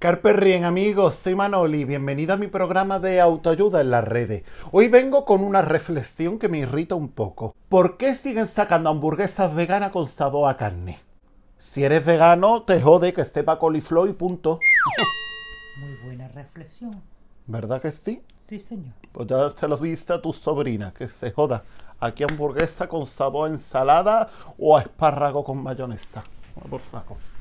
Carpe Rien, amigos, soy Manoli, bienvenido a mi programa de autoayuda en la redes. Hoy vengo con una reflexión que me irrita un poco. ¿Por qué siguen sacando hamburguesas veganas con sabor a carne? Si eres vegano, te jode que esté pa' coliflor y punto. Muy buena reflexión. ¿Verdad que sí? Sí, señor. Pues ya se los diste a tu sobrina, que se joda. Aquí hamburguesa con sabor a ensalada o a espárrago con mayonesa. Por favor.